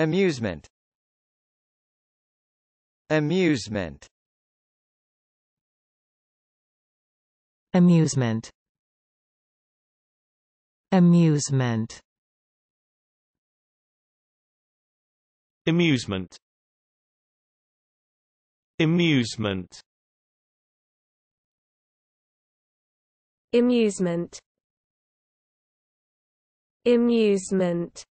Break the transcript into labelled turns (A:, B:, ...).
A: Amusement Amusement Amusement Amusement Amusement Amusement Amusement Amusement